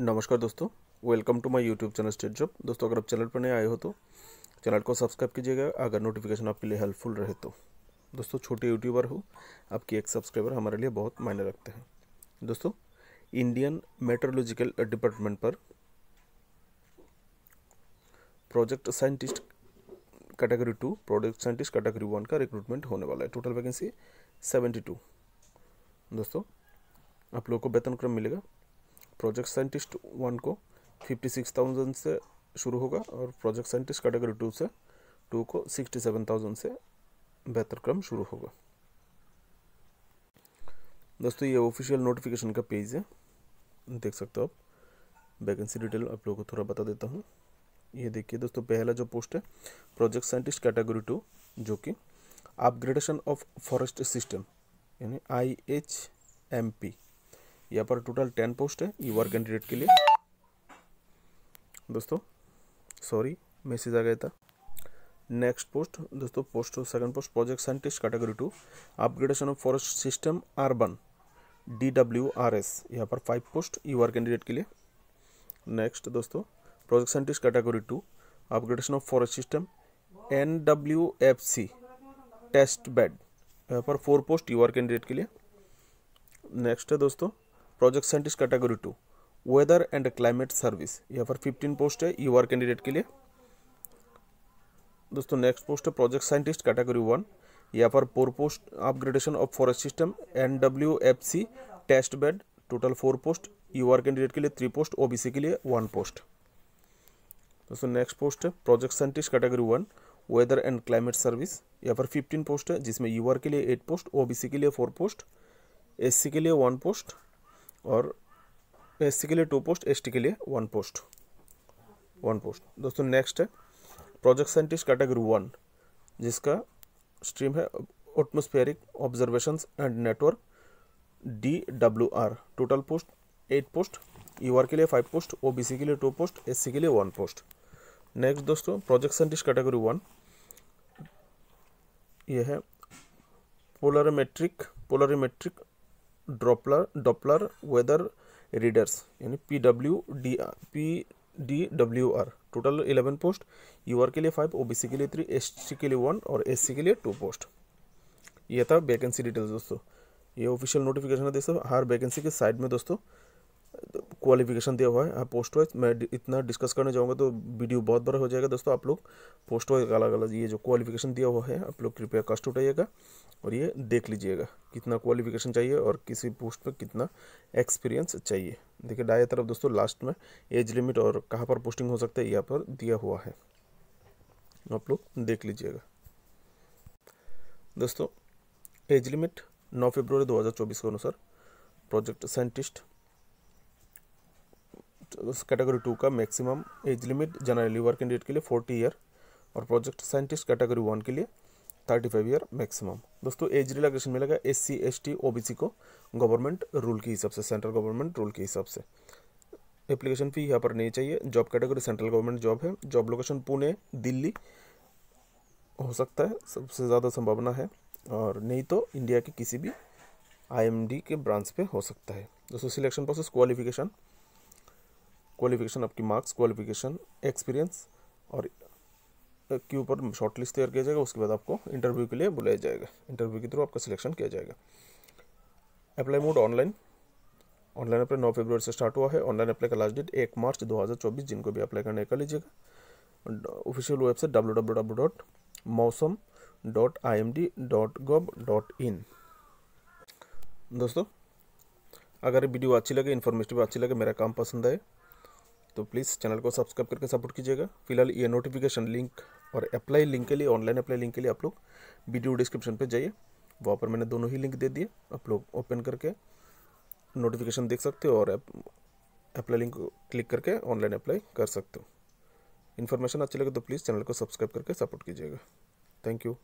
नमस्कार दोस्तों welcome to my YouTube channel state job दोस्तों अगर आप चैनल पर नए आए हो तो चैनल को सब्सक्राइब कीजिएगा अगर नोटिफिकेशन आपके लिए हेल्पफुल रहे तो दोस्तों छोटे यूट्यूबर हो आपकी एक सब्सक्राइबर हमारे लिए बहुत मायने रखते हैं दोस्तों इंडियन मेट्रोलॉजिकल डिपार्टमेंट पर project scientist category two project scientist category one का रिक्रूटमेंट होने वाला है टोटल वैकेंसी सेवेंटी टू दोस्तों आप लोगों को वेतन क्रम मिलेगा प्रोजेक्ट साइंटिस्ट वन को फिफ्टी सिक्स थाउजेंड से शुरू होगा और प्रोजेक्ट साइंटिस्ट कैटेगरी टू से टू को सिक्सटी सेवन थाउजेंड से बेहतर क्रम शुरू होगा दोस्तों ये ऑफिशियल नोटिफिकेशन का पेज है देख सकते हो आप वैकेंसी डिटेल आप लोगों को थोड़ा बता देता हूँ ये देखिए दोस्तों पहला जो पोस्ट है प्रोजेक्ट साइंटिस्ट कैटेगरी टू जो कि अपग्रेडेशन ऑफ फॉरेस्ट सिस्टम यानी आई एच एम पी यहाँ पर टोटल टेन पोस्ट है युवा कैंडिडेट के लिए दोस्तों सॉरी मैसेज आ गया था नेक्स्ट पोस्ट दोस्तों post second post project scientist category two upgradation of forest system urban D W R S यहाँ पर फाइव पोस्ट आर कैंडिडेट के लिए नेक्स्ट दोस्तों project scientist category two upgradation of forest system N W F C test bed यहाँ पर four post are candidate के लिए next है दोस्तों project scientist category two weather and climate service यहाँ पर फिफ्टीन पोस्ट है यू आर कैंडिडेट के लिए दोस्तों नेक्स्ट पोस्ट है प्रोजेक्ट साइंटिस्ट कैटेगरी वन यहाँ पर four post upgradation of forest system N W F C test bed total four post U R candidate के लिए three post O B C के लिए वन पोस्ट दोस्तों next post है project scientist category one weather and climate service यहाँ पर fifteen post है जिसमें आर के लिए एट पोस्ट सी के लिए फोर पोस्ट एससी के लिए वन पोस्ट और एस के लिए टू पोस्ट एस के लिए वन पोस्ट वन पोस्ट दोस्तों नेक्स्ट है प्रोजेक्ट साइंटिस्ट कैटेगरी वन जिसका स्ट्रीम है atmospheric observation and network D W R total post eight post U R के लिए five post O B C के लिए टू पोस्ट एस सी के लिए वन पोस्ट नेक्स्ट दोस्तों प्रोजेक्ट साइंटिस्ट कैटेगरी वन ये है polarmetric polarimetric doppler doppler weather readers यानी P W D P D W R total eleven post U R के लिए फाइव ओ बी सी के लिए थ्री एस के लिए वन और एस सी के लिए टू पोस्ट ये था वैकेंसी डिटेल्स दोस्तों ये ऑफिशियल नोटिफिकेशन है दोस्तों हर वैकेंसी के साइड में दोस्तों क्वालिफिकेशन दिया हुआ है पोस्ट हाँ, वाइज मैं इतना डिस्कस करने जाऊँगा तो वीडियो बहुत बड़ा हो जाएगा दोस्तों आप लोग पोस्ट वाइज अलग अलग ये जो क्वालिफिकेशन दिया हुआ है आप लोग कृपया कष्ट उठाइएगा और ये देख लीजिएगा कितना क्वालिफिकेशन चाहिए और किसी पोस्ट पर कितना एक्सपीरियंस चाहिए देखिए डाय तरफ दोस्तों लास्ट में एज लिमिट और कहाँ पर पोस्टिंग हो सकता है यहाँ पर दिया हुआ है आप लोग देख लीजिएगा दोस्तों एज लिमिट नौ फरवरी दो के अनुसार प्रोजेक्ट साइंटिस्ट कैटेगरी टू का maximum age limit generally work candidate के लिए फोर्टी ईयर और प्रोजेक्ट साइंटिस्ट कैटेगरी वन के लिए थर्टी फाइव ईयर मैक्सिमम दोस्तों एज रिलैक्सेशन मिलेगा S C S T O B C को गवर्नमेंट रूल के हिसाब से सेंट्रल गवर्नमेंट रूल के हिसाब से एप्लीकेशन फ़ी यहाँ पर नहीं चाहिए job category central government job है जॉब लोकेशन पुणे दिल्ली हो सकता है सबसे ज़्यादा संभावना है और नहीं तो इंडिया के किसी भी आईएमडी के ब्रांच पे हो सकता है दोस्तों सिलेक्शन प्रोसेस क्वालिफिकेशन क्वालिफिकेशन आपकी मार्क्स क्वालिफिकेशन एक्सपीरियंस और के ऊपर शॉर्ट लिस्ट तैयार किया जाएगा उसके बाद आपको इंटरव्यू के लिए बुलाया जाएगा इंटरव्यू के थ्रू आपका सिलेक्शन किया जाएगा apply mode online online apply नौ फरवरी से स्टार्ट हुआ है ऑनलाइन अप्लाई का लास्ट डेट एक मार्च 2024 जिनको भी अप्लाई करने कर लीजिएगा official website W W W dot Mausam dot I M D dot gov dot in दोस्तों अगर वीडियो अच्छी लगे इन्फॉर्मेटिव अच्छी लगे मेरा काम पसंद आए तो प्लीज़ चैनल को सब्सक्राइब करके सपोर्ट कीजिएगा फिलहाल ये नोटिफिकेशन लिंक और अप्लाई लिंक के लिए ऑनलाइन अप्लाई लिंक के लिए आप लोग वीडियो डिस्क्रिप्शन पर जाइए वहाँ पर मैंने दोनों ही लिंक दे दिए आप लोग ओपन करके नोटिफिकेशन देख सकते हो और अप्लाई लिंक क्लिक करके ऑनलाइन अप्लाई कर सकते हो इन्फॉर्मेशन अच्छी लगे तो प्लीज़ चैनल को सब्सक्राइब करके सपोर्ट कीजिएगा थैंक यू